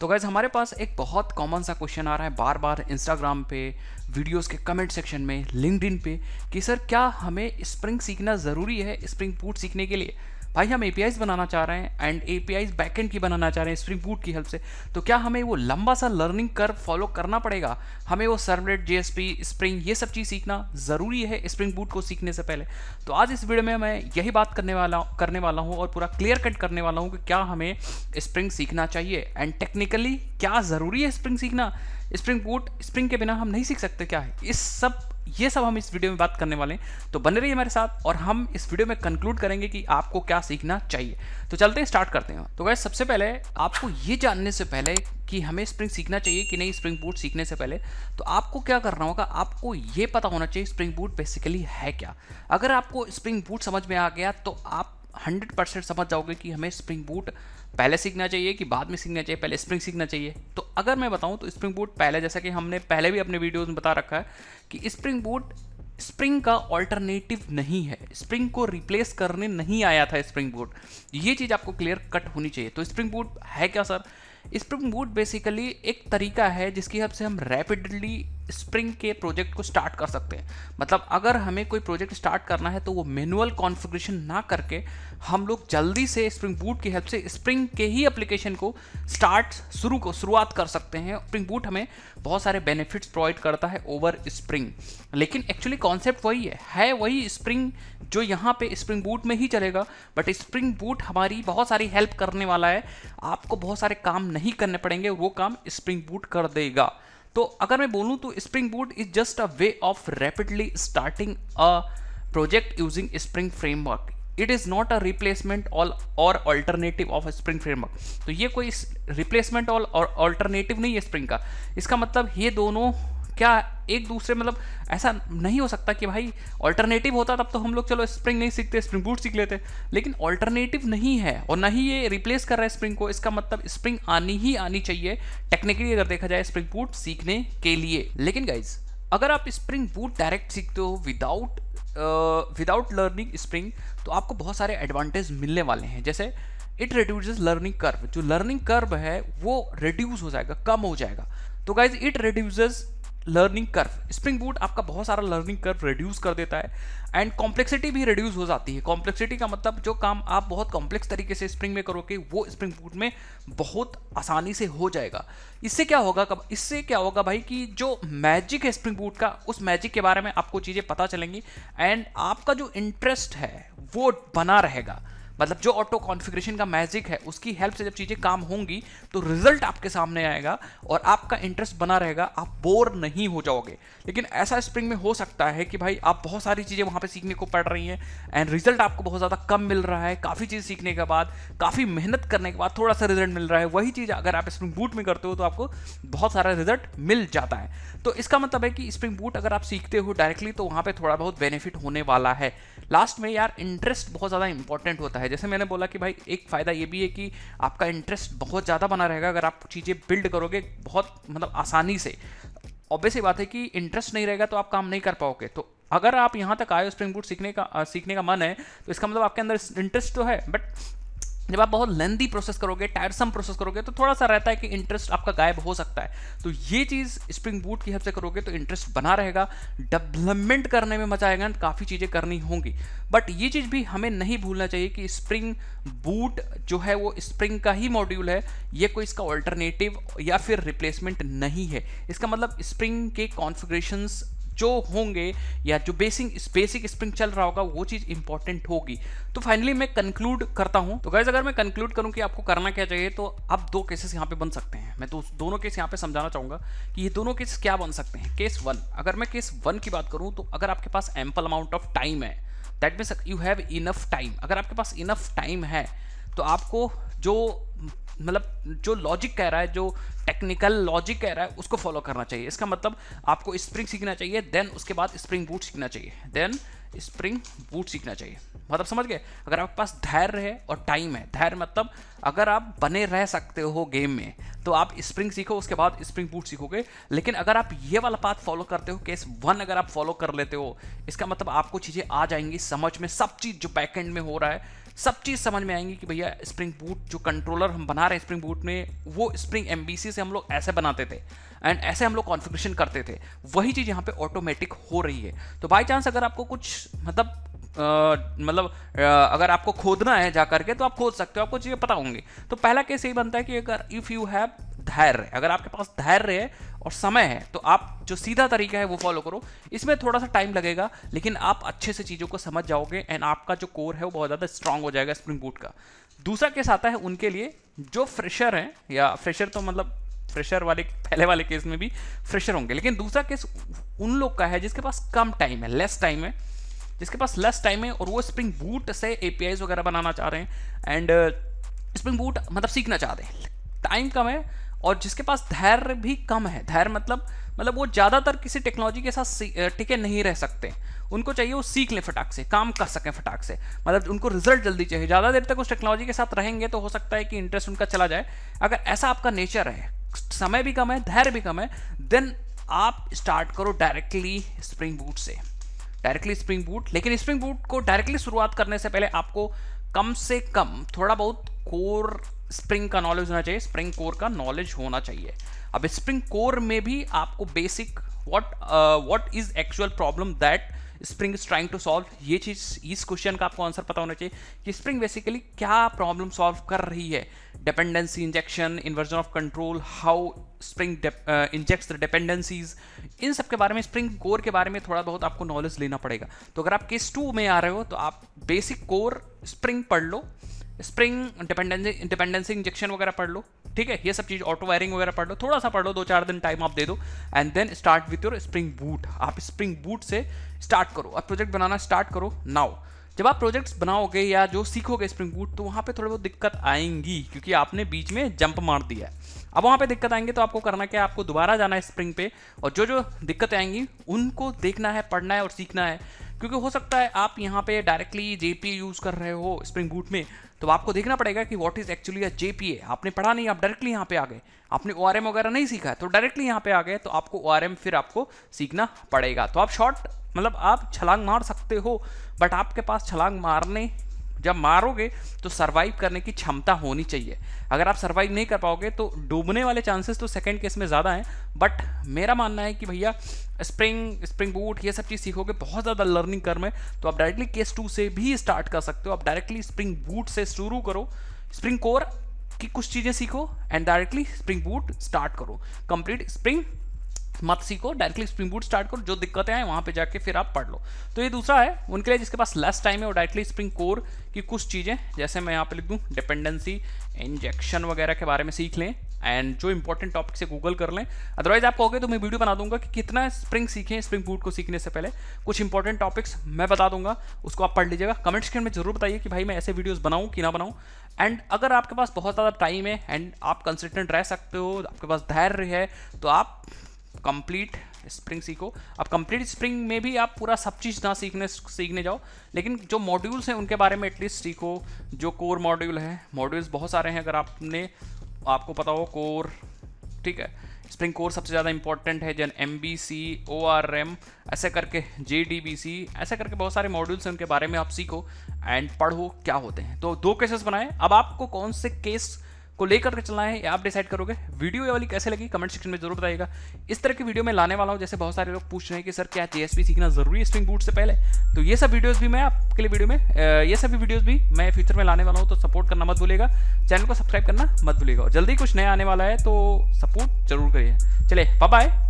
तो गैज़ हमारे पास एक बहुत कॉमन सा क्वेश्चन आ रहा है बार बार इंस्टाग्राम पे वीडियोस के कमेंट सेक्शन में लिंकड पे कि सर क्या हमें स्प्रिंग सीखना ज़रूरी है स्प्रिंग बूट सीखने के लिए भाई हम एपीआईज बनाना चाह रहे हैं एंड एपीआईज बैकएंड की बनाना चाह रहे हैं स्प्रिंग बूट की हेल्प से तो क्या हमें वो लंबा सा लर्निंग कर फॉलो करना पड़ेगा हमें वो सर्वलेट जेएसपी स्प्रिंग ये सब चीज़ सीखना ज़रूरी है स्प्रिंग बूट को सीखने से पहले तो आज इस वीडियो में मैं यही बात करने वाला करने वाला हूँ और पूरा क्लियर कट करने वाला हूँ कि क्या हमें स्प्रिंग सीखना चाहिए एंड टेक्निकली क्या ज़रूरी है स्प्रिंग सीखना स्प्रिंग बूट स्प्रिंग के बिना हम नहीं सीख सकते क्या है इस सब ये सब हम इस वीडियो में बात करने वाले हैं तो बने रहिए हमारे साथ और हम इस वीडियो में कंक्लूड करेंगे कि आपको क्या सीखना चाहिए तो चलते हैं स्टार्ट करते हैं तो वैसे सबसे पहले आपको ये जानने से पहले कि हमें स्प्रिंग सीखना चाहिए कि नहीं स्प्रिंग बूट सीखने से पहले तो आपको क्या करना होगा आपको ये पता होना चाहिए स्प्रिंग बूट बेसिकली है क्या अगर आपको स्प्रिंग बूट समझ में आ गया तो आप हंड्रेड परसेंट समझ जाओगे कि हमें स्प्रिंग बूट पहले सीखना चाहिए कि बाद में सीखना चाहिए पहले स्प्रिंग सीखना चाहिए तो अगर मैं बताऊं तो स्प्रिंग बूट पहले जैसा कि हमने पहले भी अपने वीडियोज़ में बता रखा है कि स्प्रिंग बूट स्प्रिंग का ऑल्टरनेटिव नहीं है स्प्रिंग को रिप्लेस करने नहीं आया था स्प्रिंग बूट ये चीज़ आपको क्लियर कट होनी चाहिए तो स्प्रिंग बूट है क्या सर स्प्रिंग बूट बेसिकली एक तरीका है जिसकी हब से हम रैपिडली स्प्रिंग के प्रोजेक्ट को स्टार्ट कर सकते हैं मतलब अगर हमें कोई प्रोजेक्ट स्टार्ट करना है तो वो मैनुअल कॉन्फ़िगरेशन ना करके हम लोग जल्दी से स्प्रिंग बूट की हेल्प से स्प्रिंग के ही एप्लीकेशन को स्टार्ट शुरू को शुरुआत कर सकते हैं स्प्रिंग बूट हमें बहुत सारे बेनिफिट्स प्रोवाइड करता है ओवर स्प्रिंग लेकिन एक्चुअली कॉन्सेप्ट वही है है वही स्प्रिंग जो यहाँ पे स्प्रिंग बूट में ही चलेगा बट स्प्रिंग बूट हमारी बहुत सारी हेल्प करने वाला है आपको बहुत सारे काम नहीं करने पड़ेंगे वो काम स्प्रिंग बूट कर देगा तो अगर मैं बोलूँ तो Spring Boot is just a way of rapidly starting a project using Spring framework it is not a replacement all और ऑल्टरनेटिव ऑफ स्प्रिंग फ्रेमवर्क तो ये कोई रिप्लेसमेंट ऑल और ऑल्टरनेटिव नहीं है स्प्रिंग का इसका मतलब ये दोनों क्या एक दूसरे मतलब ऐसा नहीं हो सकता कि भाई ऑल्टरनेटिव होता तब तो हम लोग चलो स्प्रिंग नहीं सीखते स्प्रिंग बूट सीख लेते लेकिन ऑल्टरनेटिव नहीं है और ना ही ये रिप्लेस कर रहा है स्प्रिंग को इसका मतलब स्प्रिंग आनी ही आनी चाहिए टेक्निकली अगर देखा जाए स्प्रिंग बूट सीखने के लिए लेकिन गाइज अगर आप स्प्रिंग बूट डायरेक्ट सीखते हो विदाउट विदाउट लर्निंग स्प्रिंग तो आपको बहुत सारे एडवांटेज मिलने वाले हैं जैसे इट रिड्यूज लर्निंग कर्व जो लर्निंग कर्व है वो रिड्यूस हो जाएगा कम हो जाएगा तो guys it reduce learning curve Spring Boot आपका बहुत सारा लर्निंग कर्व रिड्यूस कर देता है एंड कॉम्प्लेक्सिटी भी रिड्यूस हो जाती है कॉम्प्लेक्सिटी का मतलब जो काम आप बहुत कॉम्प्लेक्स तरीके से स्प्रिंग में करोगे वो स्प्रिंग बूट में बहुत आसानी से हो जाएगा इससे क्या होगा कब इससे क्या होगा भाई कि जो मैजिक है स्प्रिंग बूट का उस मैजिक के बारे में आपको चीज़ें पता चलेंगी एंड आपका जो इंटरेस्ट है वो बना रहेगा मतलब जो ऑटो कॉन्फ़िगरेशन का मैजिक है उसकी हेल्प से जब चीज़ें काम होंगी तो रिजल्ट आपके सामने आएगा और आपका इंटरेस्ट बना रहेगा आप बोर नहीं हो जाओगे लेकिन ऐसा स्प्रिंग में हो सकता है कि भाई आप बहुत सारी चीज़ें वहाँ पर सीखने को पड़ रही हैं एंड रिजल्ट आपको बहुत ज़्यादा कम मिल रहा है काफ़ी चीज़ सीखने के बाद काफ़ी मेहनत करने के बाद थोड़ा सा रिजल्ट मिल रहा है वही चीज़ अगर आप स्प्रिंग बूट में करते हो तो आपको बहुत सारा रिजल्ट मिल जाता है तो इसका मतलब है कि स्प्रिंग बूट अगर आप सीखते हो डायरेक्टली तो वहाँ पर थोड़ा बहुत बेनिफिट होने वाला है लास्ट में यार इंटरेस्ट बहुत ज़्यादा इंपॉर्टेंट होता है है जैसे मैंने बोला कि भाई एक फ़ायदा ये भी है कि आपका इंटरेस्ट बहुत ज़्यादा बना रहेगा अगर आप चीज़ें बिल्ड करोगे बहुत मतलब आसानी से ऑब्वियस बात है कि इंटरेस्ट नहीं रहेगा तो आप काम नहीं कर पाओगे तो अगर आप यहाँ तक आए स्प्रिंग बूट सीखने का आ, सीखने का मन है तो इसका मतलब आपके अंदर इंटरेस्ट तो है बट जब आप बहुत लेंदी प्रोसेस करोगे टायरसम प्रोसेस करोगे तो थोड़ा सा रहता है कि इंटरेस्ट आपका गायब हो सकता है तो ये चीज़ स्प्रिंग बूट की हद से करोगे तो इंटरेस्ट बना रहेगा डेवलपमेंट करने में मजा आएगा काफ़ी चीज़ें करनी होंगी बट ये चीज़ भी हमें नहीं भूलना चाहिए कि स्प्रिंग बूट जो है वो स्प्रिंग का ही मॉड्यूल है ये कोई इसका ऑल्टरनेटिव या फिर रिप्लेसमेंट नहीं है इसका मतलब स्प्रिंग के कॉन्फिग्रेशंस जो होंगे या जो बेसिक बेसिक स्प्रिंग चल रहा होगा वो चीज़ इंपॉर्टेंट होगी तो फाइनली मैं कंक्लूड करता हूँ तो गैस अगर मैं कंक्लूड करूँ कि आपको करना क्या चाहिए तो आप दो केसेस यहाँ पे बन सकते हैं मैं तो दोनों केस यहाँ पे समझाना चाहूँगा कि ये दोनों केस क्या बन सकते हैं केस वन अगर मैं केस वन की बात करूँ तो अगर आपके पास एम्पल अमाउंट ऑफ टाइम है that means you have enough time अगर आपके पास इनफ टाइम है तो आपको जो मतलब जो लॉजिक कह रहा है जो टेक्निकल लॉजिक कह रहा है उसको फॉलो करना चाहिए इसका मतलब आपको स्प्रिंग सीखना चाहिए देन उसके बाद स्प्रिंग बूट सीखना चाहिए देन स्प्रिंग बूट सीखना चाहिए मतलब समझ गए अगर आपके पास धैर्य है और टाइम है धैर्य मतलब अगर आप बने रह सकते हो गेम में तो आप स्प्रिंग सीखो उसके बाद स्प्रिंग बूट सीखोगे लेकिन अगर आप ये वाला पाथ फॉलो करते हो केस वन अगर आप फॉलो कर लेते हो इसका मतलब आपको चीज़ें आ जाएंगी समझ में सब चीज़ जो बैकेंड में हो रहा है सब चीज़ समझ में आएंगी कि भैया स्प्रिंग बूट जो कंट्रोलर हम बना रहे हैं स्प्रिंग बूट में वो स्प्रिंग एम से हम लोग ऐसे बनाते थे एंड ऐसे हम लोग कॉन्फिग्रेशन करते थे वही चीज़ यहाँ पे ऑटोमेटिक हो रही है तो बाई चांस अगर आपको कुछ मतलब मतलब अगर आपको खोदना है जा करके तो आप खोद सकते हो आपको चीज़ें पता होंगी तो पहला केस यही बनता है कि अगर इफ़ यू हैव धैर्य अगर आपके पास धैर्य है और समय है तो आप जो सीधा तरीका है वो फॉलो करो इसमें थोड़ा सा टाइम लगेगा लेकिन आप अच्छे से चीज़ों को समझ जाओगे एंड आपका जो कोर है वो बहुत ज़्यादा स्ट्रांग हो जाएगा स्प्रिंग बूट का दूसरा केस आता है उनके लिए जो फ्रेशर हैं या फ्रेशर तो मतलब फ्रेशर वाले पहले वाले केस में भी फ्रेशर होंगे लेकिन दूसरा केस उन लोग का है जिसके पास कम टाइम है लेस टाइम है जिसके पास लेस टाइम है और वो स्प्रिंग बूट से ए वगैरह बनाना चाह रहे हैं एंड स्प्रिंग बूट मतलब सीखना चाह रहे हैं टाइम कम है और जिसके पास धैर्य भी कम है धैर्य मतलब मतलब वो ज़्यादातर किसी टेक्नोलॉजी के साथ uh, टिके नहीं रह सकते उनको चाहिए वो सीख लें फटाक से काम कर सकें फटाक से मतलब उनको रिजल्ट जल्दी चाहिए ज़्यादा देर तक उस टेक्नोलॉजी के साथ रहेंगे तो हो सकता है कि इंटरेस्ट उनका चला जाए अगर ऐसा आपका नेचर है समय भी कम है धैर्य भी कम है देन आप स्टार्ट करो डायरेक्टली स्प्रिंग बूट से डायरेक्टली स्प्रिंग बूट लेकिन स्प्रिंग बूट को डायरेक्टली शुरुआत करने से पहले आपको कम से कम थोड़ा बहुत कोर स्प्रिंग का नॉलेज होना चाहिए स्प्रिंग कोर का नॉलेज होना चाहिए अब स्प्रिंग कोर में भी आपको basic what what is actual problem that Spring is trying to solve ये चीज़ इस क्वेश्चन का आपको आंसर पता होना चाहिए कि स्प्रिंग बेसिकली क्या प्रॉब्लम सॉल्व कर रही है dependency injection inversion of control how spring uh, injects the dependencies इन सब के बारे में स्प्रिंग कोर के बारे में थोड़ा बहुत आपको नॉलेज लेना पड़ेगा तो अगर आप केस टू में आ रहे हो तो आप बेसिक कोर स्प्रिंग पढ़ लो स्प्रिंग डिपेंडेंसी डिपेंडेंसी इंजेक्शन वगैरह पढ़ लो ठीक है ये सब चीज़ ऑटो वायरिंग वगैरह पढ़ लो थोड़ा सा पढ़ लो दो चार दिन टाइम आप दे दो and then start with your Spring Boot आप स्प्रिंग बूट से स्टार्ट करो आप प्रोजेक्ट बनाना स्टार्ट करो नाउ जब आप प्रोजेक्ट्स बनाओगे या जो सीखोगे स्प्रिंग बूट तो वहाँ पे थोड़ी बहुत दिक्कत आएंगी क्योंकि आपने बीच में जंप मार दिया है अब वहाँ पे दिक्कत आएंगे तो आपको करना क्या है आपको दोबारा जाना है स्प्रिंग पे और जो जो दिक्कतें आएंगी उनको देखना है पढ़ना है और सीखना है क्योंकि हो सकता है आप यहाँ पे डायरेक्टली जेपीए यूज़ कर रहे हो स्प्रिंग बूट में तो आपको देखना पड़ेगा कि what is actually a JPA आपने पढ़ा नहीं आप डायरेक्टली यहाँ पे आ गए आपने ओ वगैरह नहीं सीखा तो डायरेक्टली यहाँ पे आ गए तो आपको ओ फिर आपको सीखना पड़ेगा तो आप शॉर्ट मतलब आप छलांग मार सकते हो बट आपके पास छलांग मारने जब मारोगे तो सर्वाइव करने की क्षमता होनी चाहिए अगर आप सर्वाइव नहीं कर पाओगे तो डूबने वाले चांसेस तो सेकंड केस में ज़्यादा हैं बट मेरा मानना है कि भैया स्प्रिंग स्प्रिंग बूट ये सब चीज़ सीखोगे बहुत ज़्यादा लर्निंग कर में तो आप डायरेक्टली केस टू से भी स्टार्ट कर सकते हो आप डायरेक्टली स्प्रिंग बूट से शुरू करो स्प्रिंग कोर की कुछ चीज़ें सीखो and directly Spring Boot start करो कंप्लीट स्प्रिंग मत सीखो डायरेक्टली स्प्रिंग बूट स्टार्ट करो जो दिक्कतें हैं वहाँ पे जाके फिर आप पढ़ लो तो ये दूसरा है उनके लिए जिसके पास लेस टाइम है और डायरेक्टली स्प्रिंग कोर की कुछ चीज़ें जैसे मैं यहाँ पे लिख दूँ डिपेंडेंसी इंजेक्शन वगैरह के बारे में सीख लें एंड जो इंपॉर्टेंट टॉपिक से गूगल कर लें अदरवाइज आप कहोगे तो मैं वीडियो बना दूंगा कि कितना स्प्रिंग सीखें स्प्रिंग बूट को सीखने से पहले कुछ इंपॉर्टेंट टॉपिक्स मैं बता दूंगा उसको आप पढ़ लीजिएगा कमेंट सेक्शन में जरूर बताइए कि भाई मैं ऐसे वीडियोज़ बनाऊँ कि ना बनाऊँ एंड अगर आपके पास बहुत ज़्यादा टाइम है एंड आप कंसिस्टेंट रह सकते हो आपके पास धैर्य है तो आप कंप्लीट स्प्रिंग सीखो अब कंप्लीट स्प्रिंग में भी आप पूरा सब चीज़ ना सीखने सीखने जाओ लेकिन जो मॉड्यूल्स हैं उनके बारे में एटलीस्ट सीखो जो कोर मॉड्यूल है मॉड्यूल्स बहुत सारे हैं अगर आपने आपको पता हो कोर ठीक है स्प्रिंग कोर सबसे ज़्यादा इंपॉर्टेंट है जन M B C O R M ऐसे करके जे डी बी सी ऐसे करके बहुत सारे मॉड्यूल्स हैं उनके बारे में आप सीखो एंड पढ़ो क्या होते हैं तो दो केसेस बनाए अब आपको कौन से केस को लेकर के चलना है या आप डिसाइड करोगे वीडियो ये वाली कैसे लगी कमेंट सेक्शन में जरूर बताइएगा इस तरह की वीडियो मैं लाने वाला हूँ जैसे बहुत सारे लोग पूछ रहे हैं कि सर क्या जे सीखना जरूरी है स्ट्रिंग बूट से पहले तो ये सब वीडियोज़ भी मैं आपके लिए वीडियो में ये सभी वीडियोज़ भी मैं फ्यूचर में लाने वाला हूँ तो सपोर्ट करना मत भूलेगा चैनल को सब्सक्राइब करना मत भूलेगा और जल्दी कुछ नया आने वाला है तो सपोर्ट जरूर करिए चले बाय